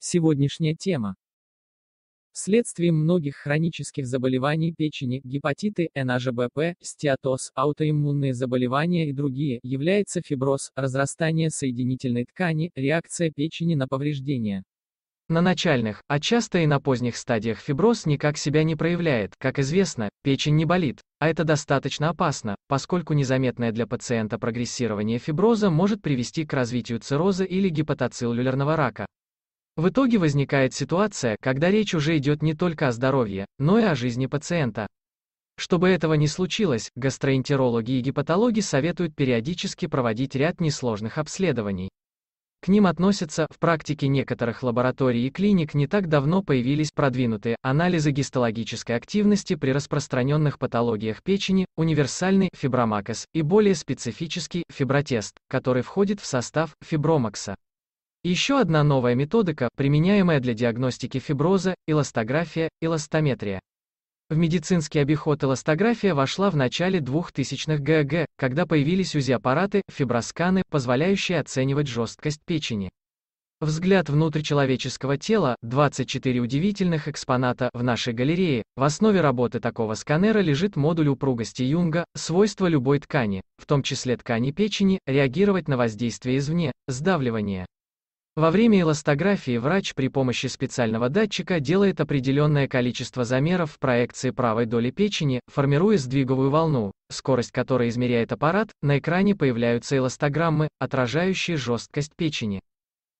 Сегодняшняя тема. Вследствие многих хронических заболеваний печени, гепатиты, НАЖБП, стеатоз, аутоиммунные заболевания и другие, является фиброз, разрастание соединительной ткани, реакция печени на повреждения. На начальных, а часто и на поздних стадиях фиброз никак себя не проявляет, как известно, печень не болит, а это достаточно опасно, поскольку незаметное для пациента прогрессирование фиброза может привести к развитию цирроза или гепатоцеллюлярного рака. В итоге возникает ситуация, когда речь уже идет не только о здоровье, но и о жизни пациента. Чтобы этого не случилось, гастроэнтерологи и гепатологи советуют периодически проводить ряд несложных обследований. К ним относятся, в практике некоторых лабораторий и клиник не так давно появились продвинутые анализы гистологической активности при распространенных патологиях печени, универсальный фибромакос и более специфический фибротест, который входит в состав фибромакса. Еще одна новая методика, применяемая для диагностики фиброза – эластография, эластометрия. В медицинский обиход эластография вошла в начале 2000-х ГГ, когда появились УЗИ-аппараты, фибросканы, позволяющие оценивать жесткость печени. Взгляд внутрь человеческого тела, 24 удивительных экспоната в нашей галерее, в основе работы такого сканера лежит модуль упругости Юнга, свойство любой ткани, в том числе ткани печени, реагировать на воздействие извне, сдавливание. Во время эластографии врач при помощи специального датчика делает определенное количество замеров в проекции правой доли печени, формируя сдвиговую волну, скорость которой измеряет аппарат, на экране появляются эластограммы, отражающие жесткость печени.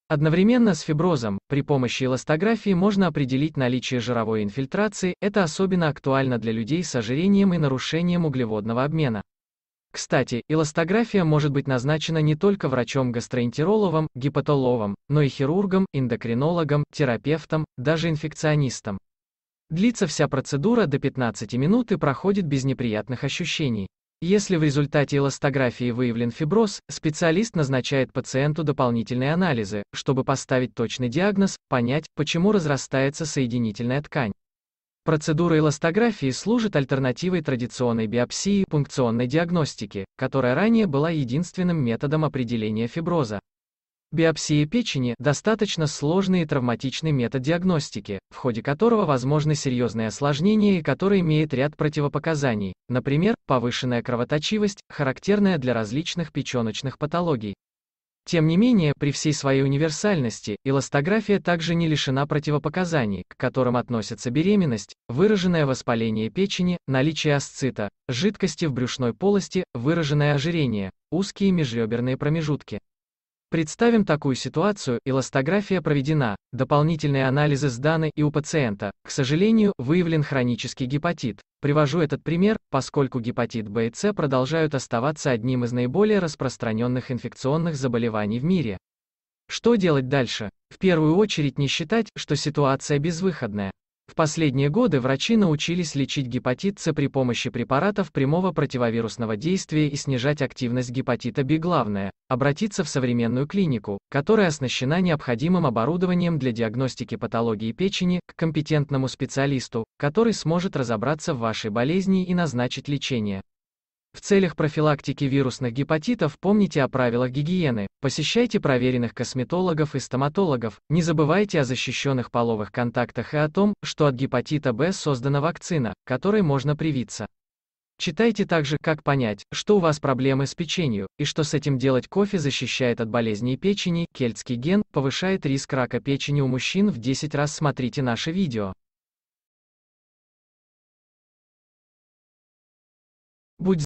Одновременно с фиброзом, при помощи эластографии можно определить наличие жировой инфильтрации, это особенно актуально для людей с ожирением и нарушением углеводного обмена. Кстати, эластография может быть назначена не только врачом-гастроэнтерологом, гепатологом, но и хирургом, эндокринологом, терапевтом, даже инфекционистом. Длится вся процедура до 15 минут и проходит без неприятных ощущений. Если в результате эластографии выявлен фиброз, специалист назначает пациенту дополнительные анализы, чтобы поставить точный диагноз, понять, почему разрастается соединительная ткань. Процедура эластографии служит альтернативой традиционной биопсии и пункционной диагностики, которая ранее была единственным методом определения фиброза. Биопсия печени – достаточно сложный и травматичный метод диагностики, в ходе которого возможны серьезные осложнения и который имеет ряд противопоказаний, например, повышенная кровоточивость, характерная для различных печеночных патологий, тем не менее, при всей своей универсальности, эластография также не лишена противопоказаний, к которым относятся беременность, выраженное воспаление печени, наличие асцита, жидкости в брюшной полости, выраженное ожирение, узкие межреберные промежутки. Представим такую ситуацию, эластография проведена, дополнительные анализы сданы и у пациента, к сожалению, выявлен хронический гепатит. Привожу этот пример, поскольку гепатит В и С продолжают оставаться одним из наиболее распространенных инфекционных заболеваний в мире. Что делать дальше? В первую очередь не считать, что ситуация безвыходная. В последние годы врачи научились лечить гепатит С при помощи препаратов прямого противовирусного действия и снижать активность гепатита B. Главное – обратиться в современную клинику, которая оснащена необходимым оборудованием для диагностики патологии печени, к компетентному специалисту, который сможет разобраться в вашей болезни и назначить лечение. В целях профилактики вирусных гепатитов помните о правилах гигиены, посещайте проверенных косметологов и стоматологов, не забывайте о защищенных половых контактах и о том, что от гепатита Б создана вакцина, которой можно привиться. Читайте также, как понять, что у вас проблемы с печенью, и что с этим делать кофе защищает от болезней печени, кельтский ген, повышает риск рака печени у мужчин в 10 раз смотрите наше видео. Будь